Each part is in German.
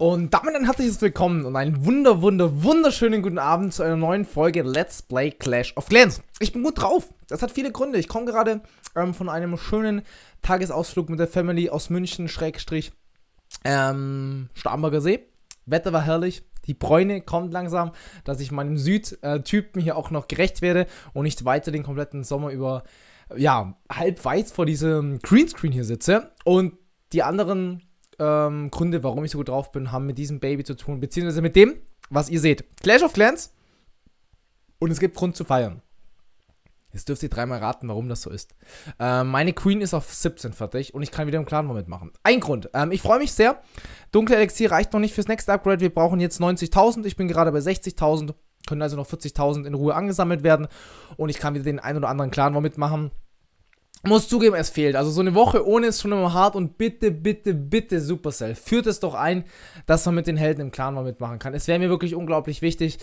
Und damit ein herzliches Willkommen und einen wunder, wunder, wunderschönen guten Abend zu einer neuen Folge Let's Play Clash of Clans. Ich bin gut drauf. Das hat viele Gründe. Ich komme gerade ähm, von einem schönen Tagesausflug mit der Family aus München, Schrägstrich, ähm, Starnberger See. Wetter war herrlich. Die Bräune kommt langsam, dass ich meinem Südtypen hier auch noch gerecht werde und nicht weiter den kompletten Sommer über, ja, halb weiß vor diesem Greenscreen hier sitze. Und die anderen ähm, Gründe, warum ich so gut drauf bin, haben mit diesem Baby zu tun, beziehungsweise mit dem, was ihr seht. Clash of Clans und es gibt Grund zu feiern. Jetzt dürft ihr dreimal raten, warum das so ist. Ähm, meine Queen ist auf 17 fertig und ich kann wieder im Clan Moment machen. Ein Grund. Ähm, ich freue mich sehr. Dunkle Elixier reicht noch nicht fürs nächste Upgrade. Wir brauchen jetzt 90.000. Ich bin gerade bei 60.000. Können also noch 40.000 in Ruhe angesammelt werden. Und ich kann wieder den einen oder anderen Clan Moment machen muss zugeben, es fehlt. Also so eine Woche ohne ist schon immer hart und bitte, bitte, bitte Supercell. Führt es doch ein, dass man mit den Helden im Clan mal mitmachen kann. Es wäre mir wirklich unglaublich wichtig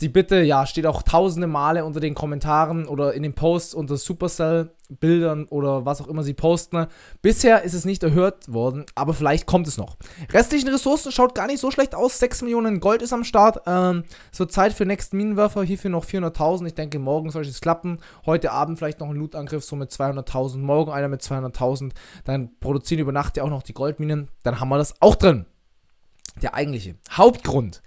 die Bitte, ja, steht auch tausende Male unter den Kommentaren oder in den Posts unter Supercell-Bildern oder was auch immer sie posten. Ne? Bisher ist es nicht erhört worden, aber vielleicht kommt es noch. Restlichen Ressourcen schaut gar nicht so schlecht aus. 6 Millionen Gold ist am Start. Ähm, es Zeit für Next Minenwerfer. Hierfür noch 400.000. Ich denke, morgen soll es klappen. Heute Abend vielleicht noch ein Loot-Angriff, so mit 200.000. Morgen einer mit 200.000. Dann produzieren über Nacht ja auch noch die Goldminen. Dann haben wir das auch drin. Der eigentliche Hauptgrund,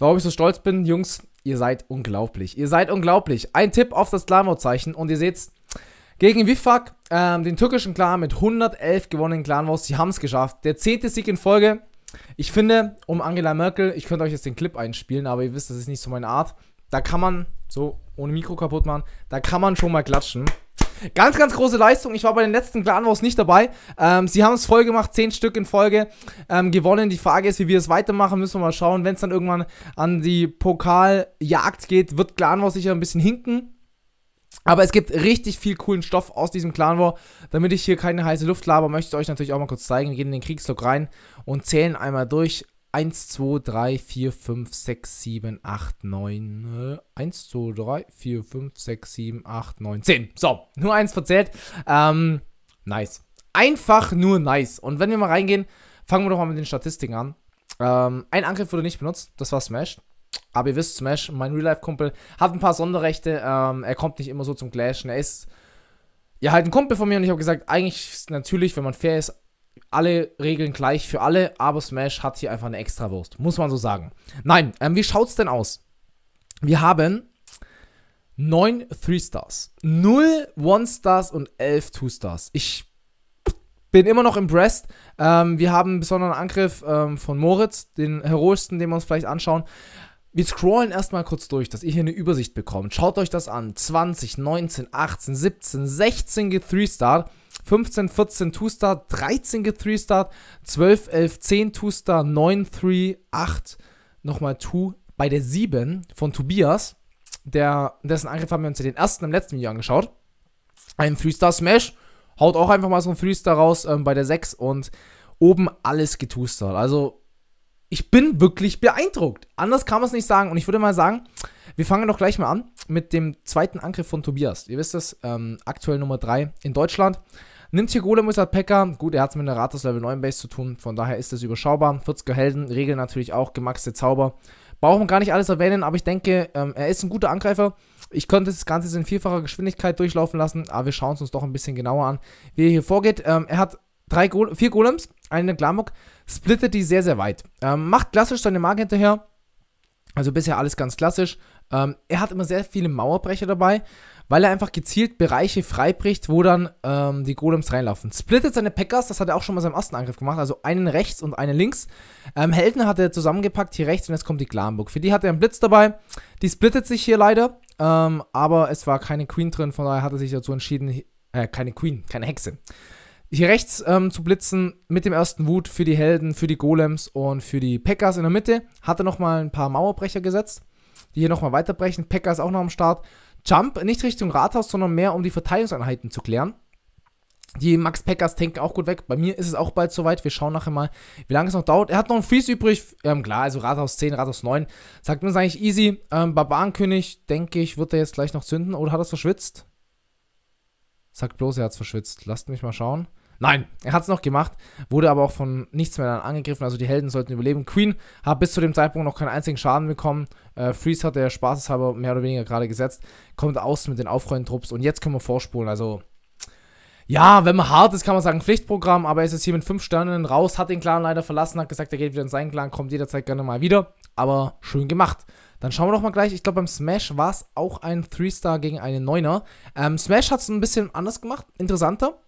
warum ich so stolz bin, Jungs, Ihr seid unglaublich. Ihr seid unglaublich. Ein Tipp auf das Klamo-Zeichen und ihr seht's. Gegen Wifak, ähm, den türkischen Clan mit 111 gewonnenen Clan Wars, sie haben es geschafft. Der zehnte Sieg in Folge. Ich finde, um Angela Merkel, ich könnte euch jetzt den Clip einspielen, aber ihr wisst, das ist nicht so meine Art. Da kann man, so ohne Mikro kaputt machen, da kann man schon mal klatschen. Ganz, ganz große Leistung. Ich war bei den letzten Clan Wars nicht dabei. Ähm, sie haben es voll gemacht, zehn Stück in Folge ähm, gewonnen. Die Frage ist, wie wir es weitermachen, müssen wir mal schauen. Wenn es dann irgendwann an die Pokaljagd geht, wird Clan Wars sicher ein bisschen hinken. Aber es gibt richtig viel coolen Stoff aus diesem Clan War. Damit ich hier keine heiße Luft laber, möchte ich euch natürlich auch mal kurz zeigen. Wir gehen in den Kriegslog rein und zählen einmal durch, 1, 2, 3, 4, 5, 6, 7, 8, 9. 1, 2, 3, 4, 5, 6, 7, 8, 9, 10. So, nur eins verzählt. Ähm, nice. Einfach nur nice. Und wenn wir mal reingehen, fangen wir doch mal mit den Statistiken an. Ähm, ein Angriff wurde nicht benutzt, das war Smash. Aber ihr wisst, Smash, mein Real-Life-Kumpel, hat ein paar Sonderrechte. Ähm, er kommt nicht immer so zum Clashen. Er ist ja halt ein Kumpel von mir und ich habe gesagt, eigentlich natürlich, wenn man fair ist, alle Regeln gleich für alle, aber Smash hat hier einfach eine Extrawurst, muss man so sagen. Nein, ähm, wie schaut's denn aus? Wir haben 9 3-Stars, 0 1-Stars und 11 2-Stars. Ich bin immer noch impressed. Ähm, wir haben einen besonderen Angriff ähm, von Moritz, den heroischsten, den wir uns vielleicht anschauen. Wir scrollen erstmal kurz durch, dass ihr hier eine Übersicht bekommt. Schaut euch das an. 20, 19, 18, 17, 16 ge 3-Star 15, 14 Two-Star, 13 get 3 star 12, 11, 10 Two-Star, 9, 3, 8, nochmal 2 bei der 7 von Tobias. Der, dessen Angriff haben wir uns ja den ersten im letzten Video angeschaut. Ein 3 star smash Haut auch einfach mal so ein 3 star raus ähm, bei der 6 und oben alles get 2-Star. Also ich bin wirklich beeindruckt. Anders kann man es nicht sagen. Und ich würde mal sagen, wir fangen doch gleich mal an mit dem zweiten Angriff von Tobias. Ihr wisst es, ähm, aktuell Nummer 3 in Deutschland. Nimmt hier Golem Wizard halt Pekka. Gut, er hat es mit einer Ratus Level 9 Base zu tun. Von daher ist es überschaubar. 40er Helden, Regeln natürlich auch, gemaxte Zauber. Brauchen wir gar nicht alles erwähnen, aber ich denke, ähm, er ist ein guter Angreifer. Ich könnte das Ganze in vierfacher Geschwindigkeit durchlaufen lassen, aber wir schauen es uns doch ein bisschen genauer an, wie er hier vorgeht. Ähm, er hat drei Go vier Golems, einen Glamok, splittet die sehr, sehr weit. Ähm, macht klassisch seine Magie hinterher, also bisher alles ganz klassisch. Ähm, er hat immer sehr viele Mauerbrecher dabei, weil er einfach gezielt Bereiche freibricht, wo dann ähm, die Golems reinlaufen. Splittet seine Packers, das hat er auch schon mal seinem ersten Angriff gemacht, also einen rechts und einen links. Ähm, Helden hat er zusammengepackt, hier rechts und jetzt kommt die Glamburg. Für die hat er einen Blitz dabei, die splittet sich hier leider, ähm, aber es war keine Queen drin, von daher hat er sich dazu entschieden, äh, keine Queen, keine Hexe. Hier rechts ähm, zu blitzen mit dem ersten Wut für die Helden, für die Golems und für die Pekkas in der Mitte. Hat er nochmal ein paar Mauerbrecher gesetzt, die hier nochmal weiterbrechen. Pekka ist auch noch am Start. Jump nicht Richtung Rathaus, sondern mehr um die Verteidigungseinheiten zu klären. Die Max Packers tanken auch gut weg. Bei mir ist es auch bald soweit. Wir schauen nachher mal, wie lange es noch dauert. Er hat noch einen Freeze übrig. Ähm, klar, also Rathaus 10, Rathaus 9. Sagt uns eigentlich easy. Ähm, Barbarenkönig, denke ich, wird er jetzt gleich noch zünden. Oder hat er es verschwitzt? Sagt bloß, er hat es verschwitzt. Lasst mich mal schauen. Nein, er hat es noch gemacht, wurde aber auch von nichts mehr dann angegriffen, also die Helden sollten überleben. Queen hat bis zu dem Zeitpunkt noch keinen einzigen Schaden bekommen. Äh, Freeze hat er spaßeshalber mehr oder weniger gerade gesetzt, kommt aus mit den Aufrollentrupps und jetzt können wir vorspulen, also ja, wenn man hart ist, kann man sagen Pflichtprogramm, aber er ist jetzt hier mit 5 Sternen raus, hat den Clan leider verlassen, hat gesagt, er geht wieder in seinen Clan, kommt jederzeit gerne mal wieder, aber schön gemacht. Dann schauen wir doch mal gleich, ich glaube beim Smash war es auch ein 3-Star gegen einen 9er. Ähm, Smash hat es ein bisschen anders gemacht, interessanter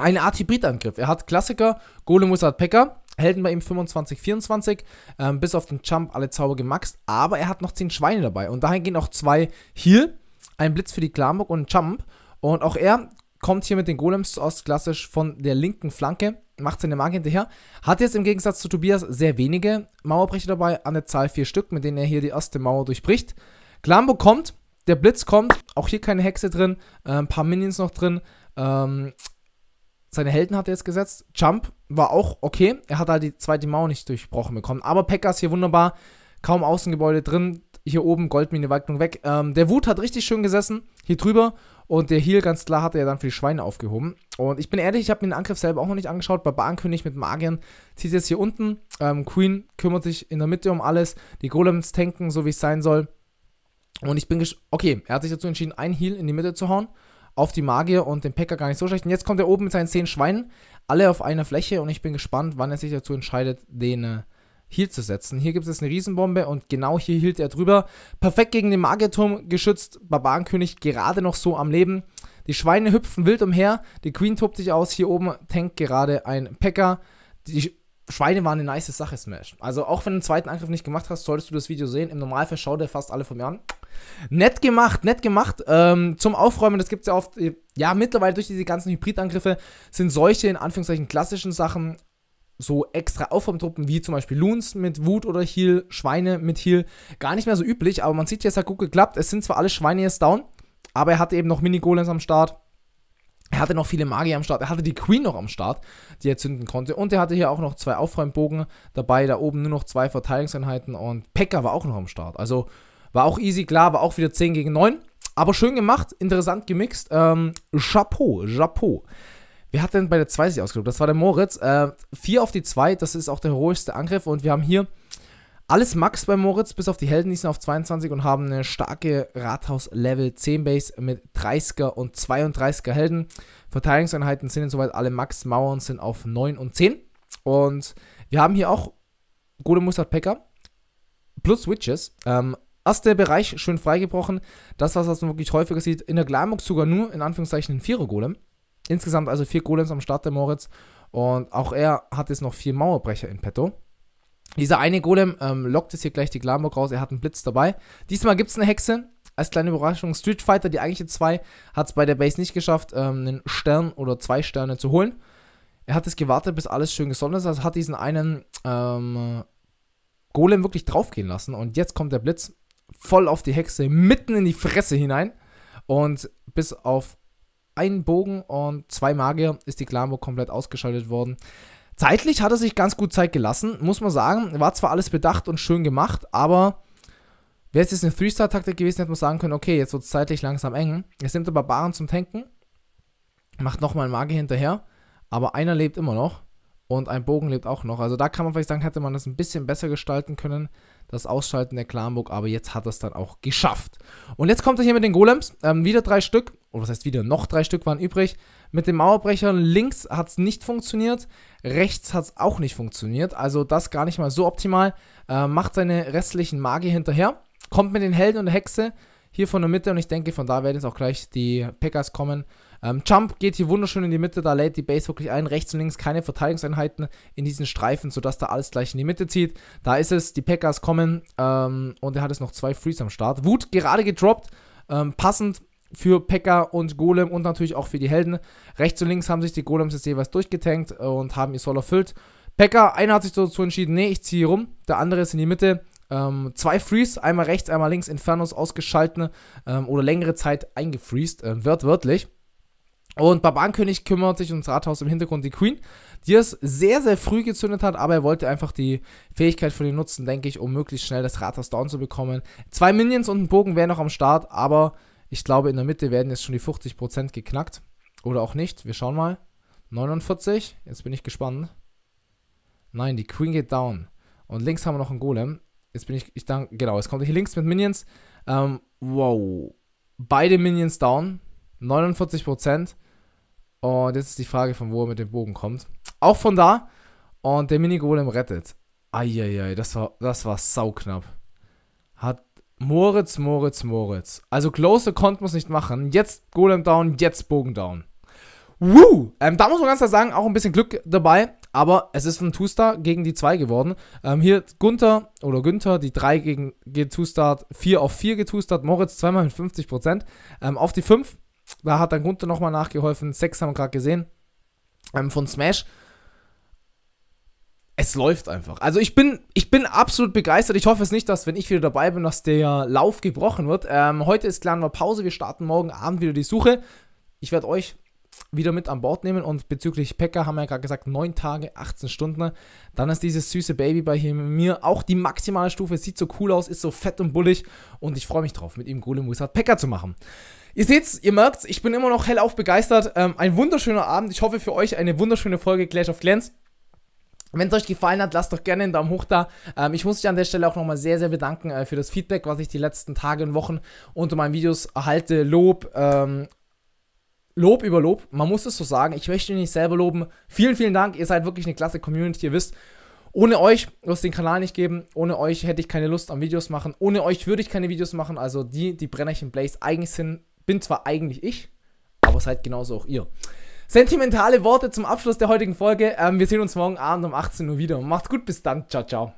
eine Art Hybridangriff. Er hat Klassiker, Golem Wizard Packer, Helden bei ihm 25, 24, ähm, bis auf den Jump alle Zauber gemaxt, aber er hat noch 10 Schweine dabei und dahin gehen auch zwei Heal, ein Blitz für die Klamburg und ein Jump und auch er kommt hier mit den Golems aus klassisch von der linken Flanke, macht seine Magie hinterher, hat jetzt im Gegensatz zu Tobias sehr wenige Mauerbrecher dabei, an der Zahl 4 Stück, mit denen er hier die erste Mauer durchbricht. Klamburg kommt, der Blitz kommt, auch hier keine Hexe drin, äh, ein paar Minions noch drin, ähm, seine Helden hat er jetzt gesetzt. Jump war auch okay. Er hat halt die zweite Mauer nicht durchbrochen bekommen. Aber Pekka ist hier wunderbar. Kaum Außengebäude drin. Hier oben Goldmine Waldung weg. Ähm, der Wut hat richtig schön gesessen. Hier drüber. Und der Heal, ganz klar, hat er dann für die Schweine aufgehoben. Und ich bin ehrlich, ich habe mir den Angriff selber auch noch nicht angeschaut. Barbarenkönig mit Magiern zieht jetzt hier unten. Ähm, Queen kümmert sich in der Mitte um alles. Die Golems tanken, so wie es sein soll. Und ich bin gesch... Okay, er hat sich dazu entschieden, einen Heal in die Mitte zu hauen auf die Magier und den Packer gar nicht so schlecht. Und jetzt kommt er oben mit seinen 10 Schweinen, alle auf einer Fläche und ich bin gespannt, wann er sich dazu entscheidet, den äh, hier zu setzen. Hier gibt es jetzt eine Riesenbombe und genau hier hielt er drüber. Perfekt gegen den Magierturm geschützt, Barbarenkönig gerade noch so am Leben. Die Schweine hüpfen wild umher, die Queen tobt sich aus, hier oben tankt gerade ein Packer. Die Schweine waren eine nice Sache, Smash. Also auch wenn du einen zweiten Angriff nicht gemacht hast, solltest du das Video sehen. Im Normalfall schaut er fast alle von mir an. Nett gemacht, nett gemacht. Ähm, zum Aufräumen, das gibt es ja oft, äh, ja, mittlerweile durch diese ganzen Hybridangriffe sind solche in Anführungszeichen klassischen Sachen so extra Aufräumtruppen wie zum Beispiel Loons mit Wut oder Heal, Schweine mit Heal, gar nicht mehr so üblich, aber man sieht hier, es hat gut geklappt. Es sind zwar alle Schweine jetzt down, aber er hatte eben noch Mini-Golems am Start. Er hatte noch viele Magier am Start. Er hatte die Queen noch am Start, die er zünden konnte. Und er hatte hier auch noch zwei Aufräumbogen dabei. Da oben nur noch zwei Verteidigungseinheiten. Und Pekka war auch noch am Start. Also war auch easy, klar, war auch wieder 10 gegen 9. Aber schön gemacht, interessant gemixt. Ähm, Chapeau, Chapeau. Wer hat denn bei der 2 sich ausgelobt? Das war der Moritz. 4 äh, auf die 2, das ist auch der heroischste Angriff. Und wir haben hier alles Max bei Moritz, bis auf die Helden, die sind auf 22 und haben eine starke Rathaus-Level 10 Base mit 30er und 32er Helden. Verteidigungseinheiten sind insoweit alle Max, Mauern sind auf 9 und 10. Und wir haben hier auch gute Mustard Packer plus Witches. Ähm, Erst Bereich schön freigebrochen. Das, was man wirklich häufiger sieht. In der Glamux sogar nur, in Anführungszeichen, ein Vierer-Golem. Insgesamt also vier Golems am Start der Moritz. Und auch er hat jetzt noch vier Mauerbrecher in petto. Dieser eine Golem ähm, lockt jetzt hier gleich die Glamburg raus. Er hat einen Blitz dabei. Diesmal gibt es eine Hexe. Als kleine Überraschung, Street Fighter, die eigentliche 2, hat es bei der Base nicht geschafft, ähm, einen Stern oder zwei Sterne zu holen. Er hat es gewartet, bis alles schön gesondert ist. Also hat diesen einen ähm, Golem wirklich draufgehen lassen. Und jetzt kommt der Blitz voll auf die Hexe, mitten in die Fresse hinein. Und bis auf einen Bogen und zwei Magier ist die Glamour komplett ausgeschaltet worden. Zeitlich hat er sich ganz gut Zeit gelassen, muss man sagen. War zwar alles bedacht und schön gemacht, aber wäre es jetzt eine 3-Star-Taktik gewesen, hätte man sagen können, okay, jetzt wird es zeitlich langsam eng. Jetzt nimmt er Barbaren zum Tanken, macht nochmal einen Magier hinterher, aber einer lebt immer noch. Und ein Bogen lebt auch noch. Also da kann man vielleicht sagen, hätte man das ein bisschen besser gestalten können, das Ausschalten der Clanburg. aber jetzt hat er es dann auch geschafft. Und jetzt kommt er hier mit den Golems. Ähm, wieder drei Stück, oder oh, was heißt wieder, noch drei Stück waren übrig. Mit den Mauerbrechern links hat es nicht funktioniert, rechts hat es auch nicht funktioniert. Also das gar nicht mal so optimal. Äh, macht seine restlichen Magie hinterher, kommt mit den Helden und der Hexe hier von der Mitte und ich denke, von da werden jetzt auch gleich die Packers kommen ähm, Jump geht hier wunderschön in die Mitte, da lädt die Base wirklich ein, rechts und links keine Verteidigungseinheiten in diesen Streifen, sodass da alles gleich in die Mitte zieht. Da ist es, die Packers kommen ähm, und er hat jetzt noch zwei Frees am Start. Wut gerade gedroppt, ähm, passend für Pekka und Golem und natürlich auch für die Helden. Rechts und links haben sich die Golems jetzt jeweils durchgetankt äh, und haben ihr Soll erfüllt. Pekka, einer hat sich dazu entschieden, nee, ich ziehe hier rum, der andere ist in die Mitte. Ähm, zwei Freeze, einmal rechts, einmal links, Infernos ausgeschalten ähm, oder längere Zeit eingefreest, äh, wört wörtlich. Und Barbarenkönig kümmert sich ums Rathaus im Hintergrund, die Queen, die es sehr, sehr früh gezündet hat, aber er wollte einfach die Fähigkeit von ihr nutzen, denke ich, um möglichst schnell das Rathaus down zu bekommen. Zwei Minions und ein Bogen wären noch am Start, aber ich glaube, in der Mitte werden jetzt schon die 50% geknackt. Oder auch nicht, wir schauen mal. 49, jetzt bin ich gespannt. Nein, die Queen geht down. Und links haben wir noch einen Golem. Jetzt bin ich, ich danke, genau, es kommt hier links mit Minions. Ähm, wow. Beide Minions down. 49%. Und jetzt ist die Frage, von wo er mit dem Bogen kommt. Auch von da. Und der Mini-Golem rettet. Eieiei, das war, das war sauknapp. Hat Moritz, Moritz, Moritz. Also close konnte man es nicht machen. Jetzt Golem down, jetzt Bogen down. Woo! Ähm, da muss man ganz klar sagen, auch ein bisschen Glück dabei. Aber es ist von Two-Star gegen die 2 geworden. Ähm, hier Gunther oder Günther, die 3 gegen Two-Start, 4 auf 4 getustart, Moritz zweimal mit 50%. Ähm, auf die 5 da hat dann Gunther nochmal nachgeholfen. Sechs haben wir gerade gesehen ähm, von Smash. Es läuft einfach. Also ich bin, ich bin absolut begeistert. Ich hoffe es nicht, dass wenn ich wieder dabei bin, dass der Lauf gebrochen wird. Ähm, heute ist klar nur Pause. Wir starten morgen Abend wieder die Suche. Ich werde euch wieder mit an Bord nehmen. Und bezüglich Pekka haben wir ja gerade gesagt, 9 Tage, 18 Stunden. Dann ist dieses süße Baby bei mir auch die maximale Stufe. Sieht so cool aus, ist so fett und bullig. Und ich freue mich drauf, mit ihm Golem Wizard Pekka zu machen. Ihr seht's, ihr merkt's, ich bin immer noch hellauf begeistert. Ähm, ein wunderschöner Abend. Ich hoffe für euch eine wunderschöne Folge Clash of Clans. Wenn es euch gefallen hat, lasst doch gerne einen Daumen hoch da. Ähm, ich muss mich an der Stelle auch nochmal sehr, sehr bedanken äh, für das Feedback, was ich die letzten Tage und Wochen unter meinen Videos erhalte. Lob, ähm, Lob über Lob. Man muss es so sagen. Ich möchte nicht selber loben. Vielen, vielen Dank. Ihr seid wirklich eine klasse Community. Ihr wisst, ohne euch würde es den Kanal nicht geben. Ohne euch hätte ich keine Lust am Videos machen. Ohne euch würde ich keine Videos machen. Also die, die Brennerchen Blaze eigentlich sind, bin zwar eigentlich ich, aber seid genauso auch ihr. Sentimentale Worte zum Abschluss der heutigen Folge. Ähm, wir sehen uns morgen Abend um 18 Uhr wieder. Macht's gut, bis dann. Ciao, ciao.